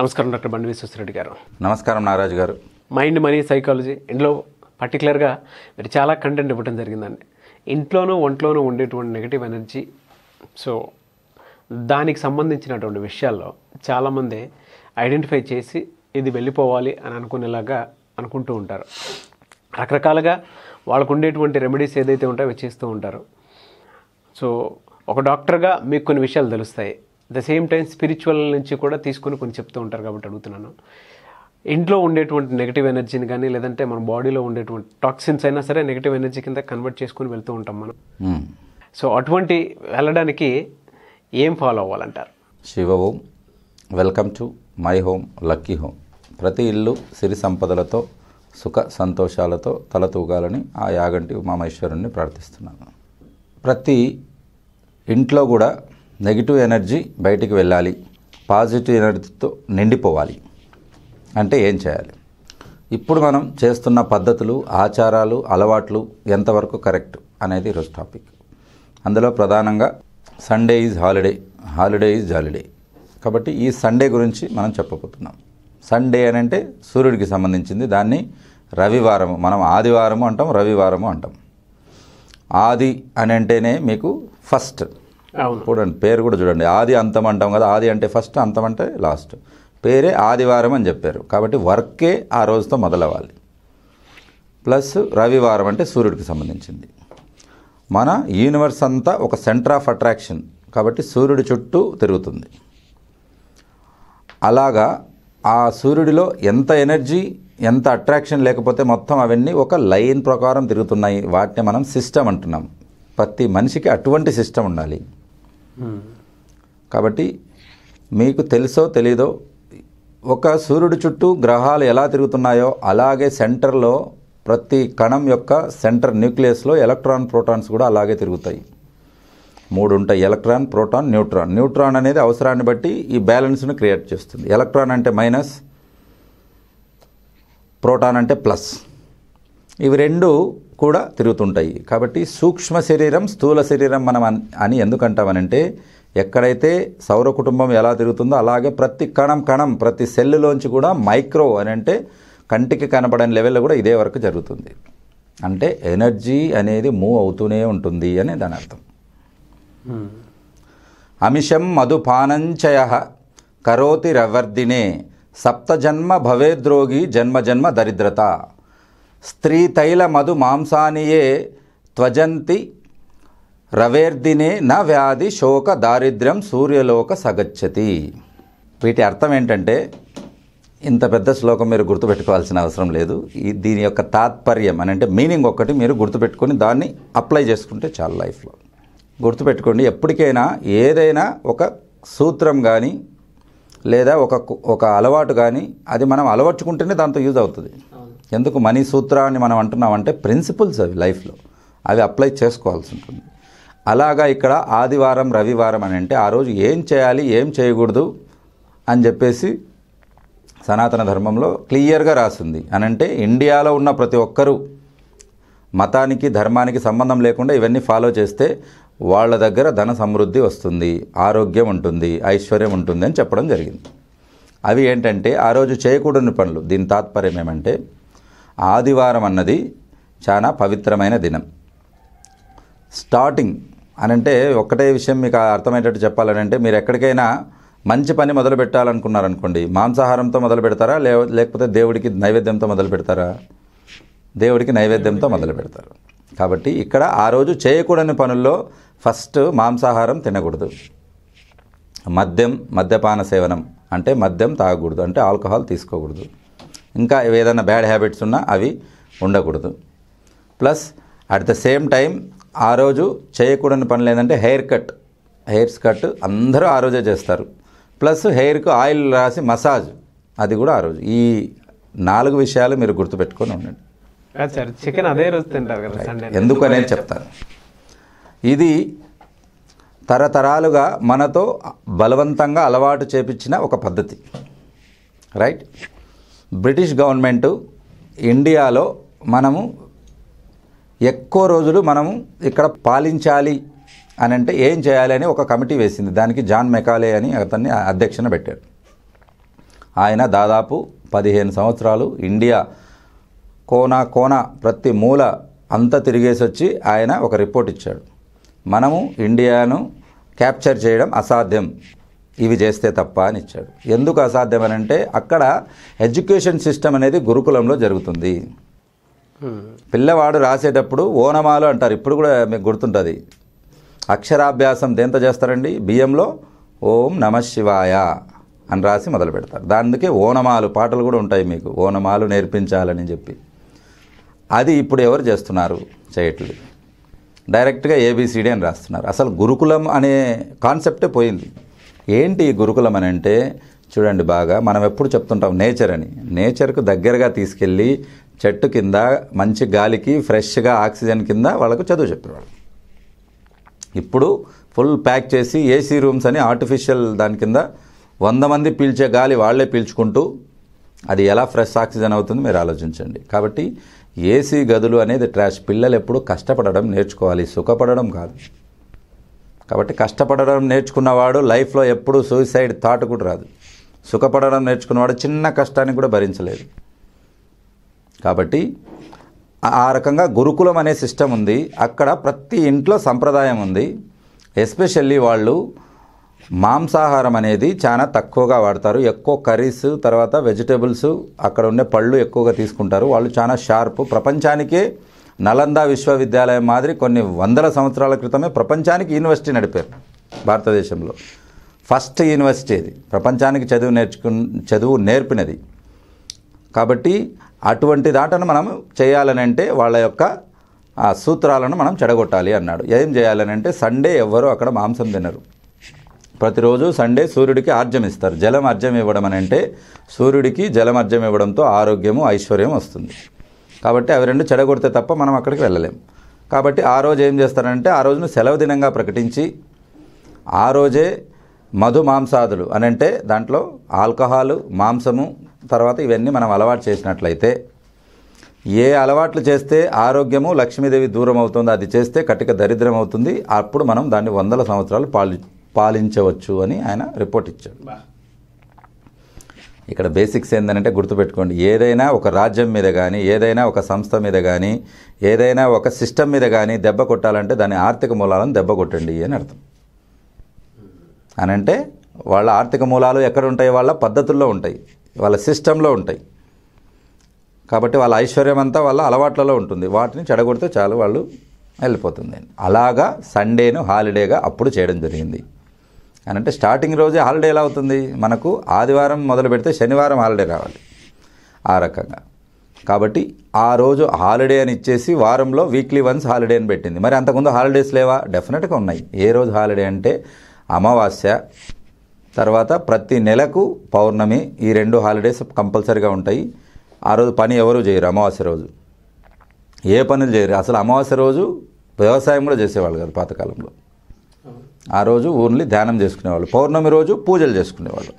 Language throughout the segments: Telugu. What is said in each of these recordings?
నమస్కారం డాక్టర్ బండి విశ్వశ్రెడ్డి గారు నమస్కారం నారాజు గారు మైండ్ మనీ సైకాలజీ ఇంట్లో పర్టికులర్గా మీరు చాలా కంటెంట్ ఇవ్వడం జరిగిందండి ఇంట్లోనూ ఒంట్లోనూ ఉండేటువంటి నెగిటివ్ ఎనర్జీ సో దానికి సంబంధించినటువంటి విషయాల్లో చాలామంది ఐడెంటిఫై చేసి ఇది వెళ్ళిపోవాలి అని అనుకునేలాగా అనుకుంటూ ఉంటారు రకరకాలుగా వాళ్ళకు ఉండేటువంటి రెమెడీస్ ఏదైతే ఉంటాయో చేస్తూ ఉంటారు సో ఒక డాక్టర్గా మీకు కొన్ని విషయాలు తెలుస్తాయి ద సేమ్ టైం స్పిరిచువల్ నుంచి కూడా తీసుకొని కొన్ని చెప్తూ ఉంటారు కాబట్టి అడుగుతున్నాను ఇంట్లో ఉండేటువంటి నెగిటివ్ ఎనర్జీని కానీ లేదంటే మన బాడీలో ఉండేటువంటి టాక్సిన్స్ అయినా సరే నెగిటివ్ ఎనర్జీ కింద కన్వర్ట్ చేసుకుని వెళ్తూ ఉంటాం మనం సో hmm. అటువంటి వెళ్ళడానికి ఏం ఫాలో అవ్వాలంటారు Shiva home welcome to my home lucky home ప్రతి ఇల్లు సిరి సంపదలతో సుఖ సంతోషాలతో తలతూగాలని ఆ యాగంటి ఉమామేశ్వరుణ్ణి ప్రార్థిస్తున్నాను ప్రతి ఇంట్లో కూడా నెగిటివ్ ఎనర్జీ బయటికి వెళ్ళాలి పాజిటివ్ ఎనర్జీతో నిండిపోవాలి అంటే ఏం చేయాలి ఇప్పుడు మనం చేస్తున్న పద్ధతులు ఆచారాలు అలవాట్లు ఎంతవరకు కరెక్ట్ అనేది ఈరోజు టాపిక్ అందులో ప్రధానంగా Sunday is holiday holiday is holiday కాబట్టి ఈ సండే గురించి మనం చెప్పబోతున్నాం సండే అని అంటే సూర్యుడికి సంబంధించింది దాన్ని రవివారము మనం ఆదివారము అంటాం రవివారము అంటాం ఆది అని అంటేనే మీకు ఫస్ట్ చూడండి పేరు కూడా చూడండి ఆది అంతం అంటాం కదా ఆది అంటే ఫస్ట్ అంతం అంటే లాస్ట్ పేరే ఆదివారం అని చెప్పారు కాబట్టి వర్కే ఆ రోజుతో మొదలవ్వాలి ప్లస్ రవివారం అంటే సూర్యుడికి సంబంధించింది మన యూనివర్స్ అంతా ఒక సెంటర్ ఆఫ్ అట్రాక్షన్ కాబట్టి సూర్యుడి చుట్టూ తిరుగుతుంది అలాగా ఆ సూర్యుడిలో ఎంత ఎనర్జీ ఎంత అట్రాక్షన్ లేకపోతే మొత్తం అవన్నీ ఒక లైన్ ప్రకారం తిరుగుతున్నాయి వాటిని మనం సిస్టమ్ అంటున్నాం ప్రతి మనిషికి అటువంటి సిస్టమ్ ఉండాలి కాబట్టి మీకు తెలుసో తెలీదో ఒక సూర్యుడి చుట్టూ గ్రహాలు ఎలా తిరుగుతున్నాయో అలాగే సెంటర్లో ప్రతి కణం యొక్క సెంటర్ న్యూక్లియస్లో ఎలక్ట్రాన్ ప్రోటాన్స్ కూడా అలాగే తిరుగుతాయి మూడు ఉంటాయి ఎలక్ట్రాన్ ప్రోటాన్ న్యూట్రాన్ న్యూట్రాన్ అనేది అవసరాన్ని బట్టి ఈ బ్యాలెన్స్ను క్రియేట్ చేస్తుంది ఎలక్ట్రాన్ అంటే మైనస్ ప్రోటాన్ అంటే ప్లస్ ఇవి రెండు కూడా తిరుగుతుంటాయి కాబట్టి సూక్ష్మ శరీరం స్థూల శరీరం మనం అని ఎందుకంటామనంటే ఎక్కడైతే సౌర కుటుంబం ఎలా తిరుగుతుందో అలాగే ప్రతి కణం కణం ప్రతి సెల్లులోంచి కూడా మైక్రో అని అంటే కంటికి కనపడని లెవెల్లో కూడా ఇదే వరకు జరుగుతుంది అంటే ఎనర్జీ అనేది మూవ్ అవుతూనే ఉంటుంది అని దాని అర్థం అమిషం మధుపానంచయ కరోతి రవర్దినే సప్తజన్మ భవేద్రోగి జన్మ జన్మ దరిద్రత స్త్రీ తైల మధు మాంసానియే త్వజంతి రవేర్దినే న వ్యాధి శోక దారిద్ర్యం సూర్యలోక సగచ్చతి వీటి అర్థం ఏంటంటే ఇంత పెద్ద శ్లోకం మీరు గుర్తుపెట్టుకోవాల్సిన అవసరం లేదు దీని యొక్క తాత్పర్యం అని అంటే మీనింగ్ ఒక్కటి మీరు గుర్తుపెట్టుకొని దాన్ని అప్లై చేసుకుంటే చాలా లైఫ్లో గుర్తుపెట్టుకోండి ఎప్పటికైనా ఏదైనా ఒక సూత్రం కానీ లేదా ఒక ఒక అలవాటు కానీ అది మనం అలవర్చుకుంటేనే దాంతో యూజ్ అవుతుంది ఎందుకు మనీ సూత్రాన్ని మనం అంటున్నామంటే ప్రిన్సిపల్స్ అవి లైఫ్లో అవి అప్లై చేసుకోవాల్సి ఉంటుంది అలాగా ఇక్కడ ఆదివారం రవివారం అని అంటే ఆ రోజు ఏం చేయాలి ఏం చేయకూడదు అని చెప్పేసి సనాతన ధర్మంలో క్లియర్గా రాసింది అనంటే ఇండియాలో ఉన్న ప్రతి ఒక్కరూ మతానికి ధర్మానికి సంబంధం లేకుండా ఇవన్నీ ఫాలో చేస్తే వాళ్ళ దగ్గర ధన సమృద్ధి వస్తుంది ఆరోగ్యం ఉంటుంది ఐశ్వర్యం ఉంటుంది అని చెప్పడం జరిగింది అవి ఏంటంటే ఆ రోజు చేయకూడని పనులు దీని తాత్పర్యం ఏమంటే ఆదివారం అన్నది చాలా పవిత్రమైన దినం స్టార్టింగ్ అని అంటే ఒక్కటే విషయం మీకు అర్థమయ్యేటట్టు చెప్పాలని అంటే మీరు ఎక్కడికైనా మంచి పని మొదలు పెట్టాలనుకున్నారనుకోండి మాంసాహారంతో మొదలు పెడతారా లే లేకపోతే దేవుడికి నైవేద్యంతో మొదలు పెడతారా దేవుడికి నైవేద్యంతో మొదలు పెడతారు కాబట్టి ఇక్కడ ఆ రోజు చేయకూడని పనుల్లో ఫస్ట్ మాంసాహారం తినకూడదు మద్యం మద్యపాన సేవనం అంటే మద్యం తాగకూడదు అంటే ఆల్కహాల్ తీసుకోకూడదు ఇంకా ఏదైనా బ్యాడ్ హ్యాబిట్స్ ఉన్నా అవి ఉండకూడదు plus at the same time ఆ రోజు చేయకూడని పనులు ఏంటంటే హెయిర్ కట్ హెయిర్స్ కట్ అందరూ ఆ రోజే చేస్తారు ప్లస్ హెయిర్కు ఆయిల్ రాసి మసాజ్ అది కూడా ఆ రోజు ఈ నాలుగు విషయాలు మీరు గుర్తుపెట్టుకొని ఉండండి చికెన్ అదే రోజు తింటారు ఎందుకు అనేది చెప్తాను ఇది తరతరాలుగా మనతో బలవంతంగా అలవాటు చేపించిన ఒక పద్ధతి రైట్ బ్రిటిష్ గవర్నమెంటు ఇండియాలో మనము ఎక్కువ రోజులు మనము ఇక్కడ పాలించాలి అని అంటే ఏం చేయాలి అని ఒక కమిటీ వేసింది దానికి జాన్ మెకాలే అని అతన్ని అధ్యక్షన పెట్టారు ఆయన దాదాపు పదిహేను సంవత్సరాలు ఇండియా కోనా కోన ప్రతి మూల అంతా తిరిగేసి వచ్చి ఆయన ఒక రిపోర్ట్ ఇచ్చాడు మనము ఇండియాను క్యాప్చర్ చేయడం అసాధ్యం ఇవి చేస్తే తప్ప అని ఇచ్చాడు ఎందుకు అసాధ్యమనంటే అక్కడ ఎడ్యుకేషన్ సిస్టమ్ అనేది గురుకులంలో జరుగుతుంది పిల్లవాడు రాసేటప్పుడు ఓనమాలు అంటారు ఇప్పుడు కూడా మీకు గుర్తుంటుంది అక్షరాభ్యాసం దేంత చేస్తారండి బియ్యంలో ఓం నమ శివాయ అని రాసి మొదలు పెడతారు దానికే ఓనమాలు పాటలు కూడా ఉంటాయి మీకు ఓనమాలు నేర్పించాలని చెప్పి అది ఇప్పుడు ఎవరు చేస్తున్నారు చేయట్లేదు డైరెక్ట్గా ఏబిసిడి అని రాస్తున్నారు అసలు గురుకులం అనే కాన్సెప్టే పోయింది ఏంటి ఈ గురుకులం అని అంటే చూడండి బాగా మనం ఎప్పుడు చెప్తుంటాం నేచర్ అని నేచర్కు దగ్గరగా తీసుకెళ్ళి చెట్టు కింద మంచి గాలికి ఫ్రెష్గా ఆక్సిజన్ కింద వాళ్ళకు చదువు చెప్పేవాళ్ళు ఇప్పుడు ఫుల్ ప్యాక్ చేసి ఏసీ రూమ్స్ అని ఆర్టిఫిషియల్ దాని కింద వంద మంది పీల్చే గాలి వాళ్లే పీల్చుకుంటూ అది ఎలా ఫ్రెష్ ఆక్సిజన్ అవుతుంది మీరు ఆలోచించండి కాబట్టి ఏసీ గదులు అనేది ట్రాష్ పిల్లలు ఎప్పుడు కష్టపడడం నేర్చుకోవాలి సుఖపడడం కాదు కాబట్టి కష్టపడడం నేర్చుకున్నవాడు లైఫ్లో ఎప్పుడూ సూసైడ్ థాట్ కూడా రాదు సుఖపడడం నేర్చుకున్నవాడు చిన్న కష్టాన్ని కూడా భరించలేదు కాబట్టి ఆ రకంగా గురుకులం అనే సిస్టమ్ ఉంది అక్కడ ప్రతి ఇంట్లో సంప్రదాయం ఉంది ఎస్పెషల్లీ వాళ్ళు మాంసాహారం అనేది చాలా తక్కువగా వాడతారు ఎక్కువ కర్రీస్ తర్వాత వెజిటేబుల్స్ అక్కడ ఉండే పళ్ళు ఎక్కువగా తీసుకుంటారు వాళ్ళు చాలా షార్ప్ ప్రపంచానికే నలంద విశ్వవిద్యాలయం మాదిరి కొన్ని వందల సంవత్సరాల క్రితమే ప్రపంచానికి యూనివర్సిటీ నడిపారు భారతదేశంలో ఫస్ట్ యూనివర్సిటీ ఇది ప్రపంచానికి చదువు నేర్చుకు చదువు నేర్పినది కాబట్టి అటువంటి దాటను మనం చేయాలని అంటే వాళ్ళ యొక్క ఆ సూత్రాలను మనం చెడగొట్టాలి అన్నాడు ఏం చేయాలని అంటే సండే ఎవ్వరూ అక్కడ మాంసం తినరు ప్రతిరోజు సండే సూర్యుడికి ఆర్జం ఇస్తారు జలం అర్జం ఇవ్వడం అని అంటే సూర్యుడికి జలం అర్జం ఇవ్వడంతో ఆరోగ్యము ఐశ్వర్యం వస్తుంది కాబట్టి అవి రెండు చెడగొడితే తప్ప మనం అక్కడికి వెళ్ళలేం కాబట్టి ఆ రోజు ఏం చేస్తారంటే ఆ రోజును సెలవు దినంగా ప్రకటించి ఆ రోజే మధు మాంసాదులు అని అంటే దాంట్లో ఆల్కహాలు మాంసము తర్వాత ఇవన్నీ మనం అలవాటు చేసినట్లయితే ఏ అలవాట్లు చేస్తే ఆరోగ్యము లక్ష్మీదేవి దూరం అవుతుందో అది చేస్తే కటిక దరిద్రం అవుతుంది అప్పుడు మనం దాన్ని వందల సంవత్సరాలు పాలి పాలించవచ్చు అని ఆయన రిపోర్ట్ ఇచ్చాడు ఇక్కడ బేసిక్స్ ఏంటంటే గుర్తుపెట్టుకోండి ఏదైనా ఒక రాజ్యం మీద కానీ ఏదైనా ఒక సంస్థ మీద కానీ ఏదైనా ఒక సిస్టమ్ మీద కానీ దెబ్బ కొట్టాలంటే దాని ఆర్థిక మూలాలను దెబ్బ కొట్టండి అని అర్థం అనంటే వాళ్ళ ఆర్థిక మూలాలు ఎక్కడ ఉంటాయి వాళ్ళ పద్ధతుల్లో ఉంటాయి వాళ్ళ సిస్టంలో ఉంటాయి కాబట్టి వాళ్ళ ఐశ్వర్యం అంతా వాళ్ళ అలవాట్లలో ఉంటుంది వాటిని చెడగొడితే చాలు వాళ్ళు వెళ్ళిపోతుంది అలాగా సండేను హాలిడేగా అప్పుడు చేయడం జరిగింది అని అంటే స్టార్టింగ్ రోజే హాలిడే ఎలా అవుతుంది మనకు ఆదివారం మొదలు పెడితే శనివారం హాలిడే రావాలి ఆ రకంగా కాబట్టి ఆ రోజు హాలిడే అని ఇచ్చేసి వారంలో వీక్లీ వన్స్ హాలిడే అని పెట్టింది మరి అంతకుముందు హాలిడేస్ లేవా డెఫినెట్గా ఉన్నాయి ఏ రోజు హాలిడే అంటే అమావాస్య తర్వాత ప్రతి నెలకు పౌర్ణమి ఈ రెండు హాలిడేస్ కంపల్సరీగా ఉంటాయి ఆ రోజు పని ఎవరు చేయరు అమావాస్య రోజు ఏ పనులు చేయరు అసలు అమావాస్య రోజు వ్యవసాయం కూడా చేసేవాళ్ళు కదా పాతకాలంలో ఆ రోజు ఓన్లీ ధ్యానం చేసుకునేవాళ్ళు పౌర్ణమి రోజు పూజలు చేసుకునేవాళ్ళు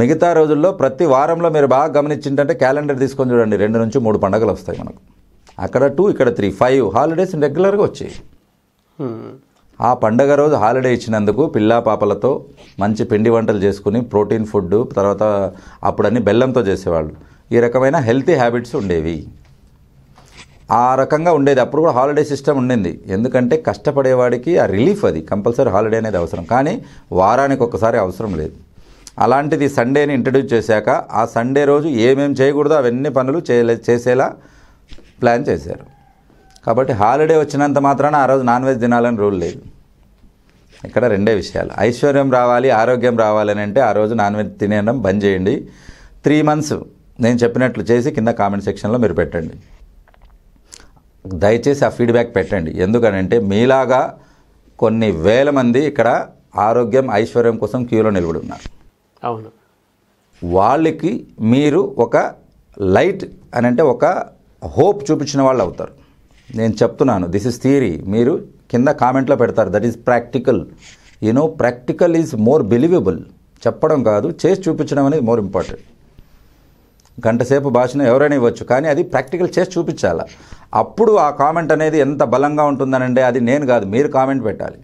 మిగతా రోజుల్లో ప్రతి వారంలో మీరు బాగా గమనించిందంటే క్యాలెండర్ తీసుకొని చూడండి రెండు నుంచి మూడు పండగలు వస్తాయి మనకు అక్కడ టూ ఇక్కడ త్రీ ఫైవ్ హాలిడేస్ రెగ్యులర్గా వచ్చాయి ఆ పండగ రోజు హాలిడే ఇచ్చినందుకు పిల్లా పాపలతో మంచి పిండి వంటలు చేసుకుని ప్రోటీన్ ఫుడ్ తర్వాత అప్పుడన్నీ బెల్లంతో చేసేవాళ్ళు ఈ రకమైన హెల్తీ హ్యాబిట్స్ ఉండేవి ఆ రకంగా ఉండేది అప్పుడు కూడా హాలిడే సిస్టమ్ ఉండింది ఎందుకంటే కష్టపడేవాడికి ఆ రిలీఫ్ అది కంపల్సరీ హాలిడే అనేది అవసరం కానీ వారానికి ఒక్కసారి అవసరం లేదు అలాంటిది సండేని ఇంట్రడ్యూస్ చేశాక ఆ సండే రోజు ఏమేమి చేయకూడదో అవన్నీ పనులు చేసేలా ప్లాన్ చేశారు కాబట్టి హాలిడే వచ్చినంత మాత్రాన ఆ రోజు నాన్ వెజ్ తినాలని రూల్ లేదు ఇక్కడ రెండే విషయాలు ఐశ్వర్యం రావాలి ఆరోగ్యం రావాలని అంటే ఆ రోజు నాన్ వెజ్ తినేయడం బంద్ చేయండి త్రీ మంత్స్ నేను చెప్పినట్లు చేసి కింద కామెంట్ సెక్షన్లో మీరు పెట్టండి దయచేసి ఆ ఫీడ్బ్యాక్ పెట్టండి ఎందుకనంటే మీలాగా కొన్ని వేల మంది ఇక్కడ ఆరోగ్యం ఐశ్వర్యం కోసం క్యూలో నిలబడి ఉన్నారు అవును వాళ్ళకి మీరు ఒక లైట్ అని అంటే ఒక హోప్ చూపించిన వాళ్ళు అవుతారు నేను చెప్తున్నాను దిస్ ఇస్ థియరీ మీరు కింద కామెంట్లో పెడతారు that is practical you know practical is more believable చెప్పడం కాదు చేసి చూపించడం అనేది మోర్ ఇంపార్టెంట్ గంటసేపు భాషను ఎవరైనా ఇవ్వచ్చు కానీ అది ప్రాక్టికల్ చేసి చూపించాలా అప్పుడు ఆ కామెంట్ అనేది ఎంత బలంగా ఉంటుందనంటే అది నేను కాదు మీరు కామెంట్ పెట్టాలి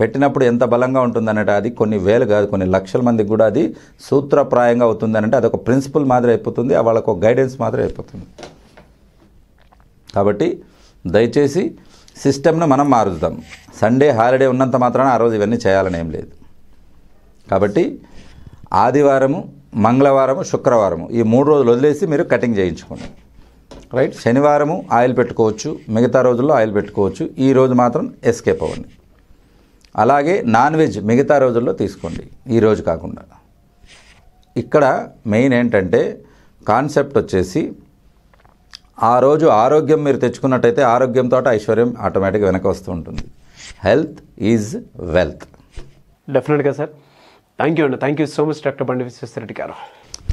పెట్టినప్పుడు ఎంత బలంగా ఉంటుందనంటే అది కొన్ని వేలు కాదు కొన్ని లక్షల మందికి కూడా అది సూత్రప్రాయంగా అవుతుందనంటే అదొక ప్రిన్సిపల్ మాదిరి అయిపోతుంది వాళ్ళకు ఒక గైడెన్స్ మాదిరి అయిపోతుంది కాబట్టి దయచేసి సిస్టమ్ను మనం మారుద్దాం సండే హాలిడే ఉన్నంత మాత్రాన ఆ రోజు ఇవన్నీ చేయాలని ఏం లేదు కాబట్టి ఆదివారము మంగళవారము శుక్రవారము ఈ మూడు రోజులు వదిలేసి మీరు కటింగ్ చేయించుకోండి రైట్ శనివారము ఆయిల్ పెట్టుకోవచ్చు మిగతా రోజుల్లో ఆయిల్ పెట్టుకోవచ్చు ఈ రోజు మాత్రం ఎస్కేప్ అవ్వండి అలాగే నాన్ వెజ్ మిగతా రోజుల్లో తీసుకోండి ఈ రోజు కాకుండా ఇక్కడ మెయిన్ ఏంటంటే కాన్సెప్ట్ వచ్చేసి ఆ రోజు ఆరోగ్యం మీరు తెచ్చుకున్నట్టయితే ఆరోగ్యంతో ఐశ్వర్యం ఆటోమేటిక్గా వెనక వస్తూ ఉంటుంది హెల్త్ ఈజ్ వెల్త్ డెఫినెట్గా సార్ థ్యాంక్ యూ అండి thank you so much doctor Bandi Vishweshwar Reddy garu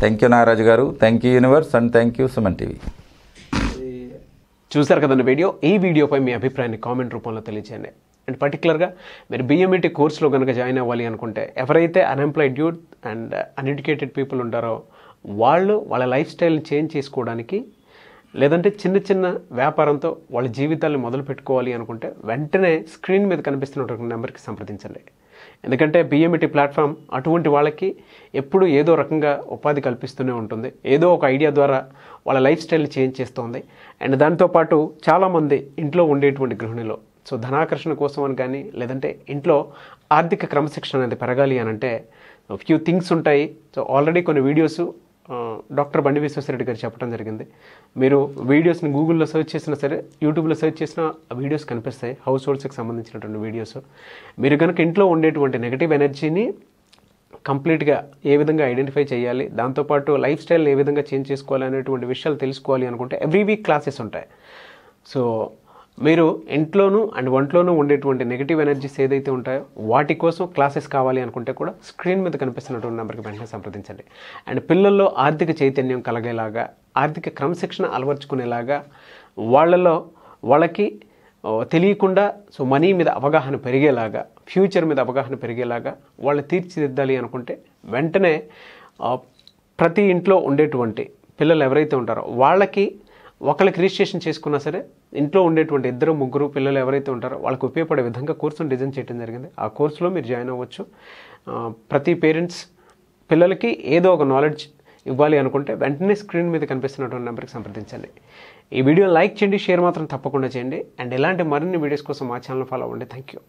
thank you Nagaraju garu thank you universe and thank you Suman TV చూశారు కదన్న వీడియో ఈ వీడియోపై మీ అభిప్రాయాన్ని కామెంట్ రూపంలో తెలియజేయండి అండ్ పర్టికులర్గా మీరు బిఎంఈటీ e కోర్సులో కనుక జాయిన్ అవ్వాలి అనుకుంటే ఎవరైతే unemployed youth and uneducated people ఉంటారో వాళ్ళు వాళ్ళ లైఫ్ స్టైల్ని చేంజ్ చేసుకోవడానికి లేదంటే చిన్న చిన్న వ్యాపారంతో వాళ్ళ జీవితాన్ని మొదలు పెట్టుకోవాలి అనుకుంటే వెంటనే స్క్రీన్ మీద కనిపిస్తున్నటువంటి నెంబర్కి సంప్రదించండి ఎందుకంటే బిఎంఈటి ప్లాట్ఫామ్ అటువంటి వాళ్ళకి ఎప్పుడు ఏదో రకంగా ఉపాధి కల్పిస్తూనే ఉంటుంది ఏదో ఒక ఐడియా ద్వారా వాళ్ళ లైఫ్ స్టైల్ని చేంజ్ చేస్తుంది అండ్ దాంతోపాటు చాలామంది ఇంట్లో ఉండేటువంటి గృహిణులు సో ధనాకర్షణ కోసం అని కానీ లేదంటే ఇంట్లో ఆర్థిక క్రమశిక్షణ అనేది పెరగాలి అని అంటే ఫ్యూ థింగ్స్ ఉంటాయి సో ఆల్రెడీ కొన్ని వీడియోస్ డాక్టర్ బండి విశ్వేశ్వరరెడ్డి గారు చెప్పడం జరిగింది మీరు వీడియోస్ని గూగుల్లో సెర్చ్ చేసినా సరే యూట్యూబ్లో సెర్చ్ చేసినా వీడియోస్ కనిపిస్తాయి హౌస్ హోల్డ్స్కి సంబంధించినటువంటి వీడియోస్ మీరు కనుక ఇంట్లో ఉండేటువంటి నెగిటివ్ ఎనర్జీని కంప్లీట్గా ఏ విధంగా ఐడెంటిఫై చేయాలి దాంతోపాటు లైఫ్ స్టైల్ని ఏ విధంగా చేంజ్ చేసుకోవాలి అనేటువంటి విషయాలు తెలుసుకోవాలి అనుకుంటే ఎవ్రీ వీక్ క్లాసెస్ ఉంటాయి సో మీరు ఇంట్లోనూ అండ్ ఒంట్లోనూ ఉండేటువంటి నెగిటివ్ ఎనర్జీస్ ఏదైతే ఉంటాయో వాటి కోసం క్లాసెస్ కావాలి అనుకుంటే కూడా స్క్రీన్ మీద కనిపిస్తున్నటువంటి నెంబర్కి వెంటనే సంప్రదించండి అండ్ పిల్లల్లో ఆర్థిక చైతన్యం కలిగేలాగా ఆర్థిక క్రమశిక్షణ అలవర్చుకునేలాగా వాళ్ళలో వాళ్ళకి తెలియకుండా సో మనీ మీద అవగాహన పెరిగేలాగా ఫ్యూచర్ మీద అవగాహన పెరిగేలాగా వాళ్ళు తీర్చిదిద్దాలి అనుకుంటే వెంటనే ప్రతి ఇంట్లో ఉండేటువంటి పిల్లలు ఎవరైతే ఉంటారో వాళ్ళకి ఒకళ్ళకి రిజిస్ట్రేషన్ చేసుకున్నా సరే ఇంట్లో ఉండేటువంటి ఇద్దరు ముగ్గురు పిల్లలు ఎవరైతే ఉంటారో వాళ్ళకి ఉపయోగపడే విధంగా కోర్సును డిజైన్ చేయడం జరిగింది ఆ కోర్సులో మీరు జాయిన్ అవ్వచ్చు ప్రతి పేరెంట్స్ పిల్లలకి ఏదో ఒక నాలెడ్జ్ ఇవ్వాలి అనుకుంటే వెంటనే స్క్రీన్ మీద కనిపిస్తున్నటువంటి నెంబర్కి సంప్రదించండి ఈ వీడియో లైక్ చేయండి షేర్ మాత్రం తప్పకుండా చేయండి అండ్ ఇలాంటి మరిన్ని వీడియోస్ కోసం మా ఛానల్ ఫాలో అవ్వండి థ్యాంక్ యూ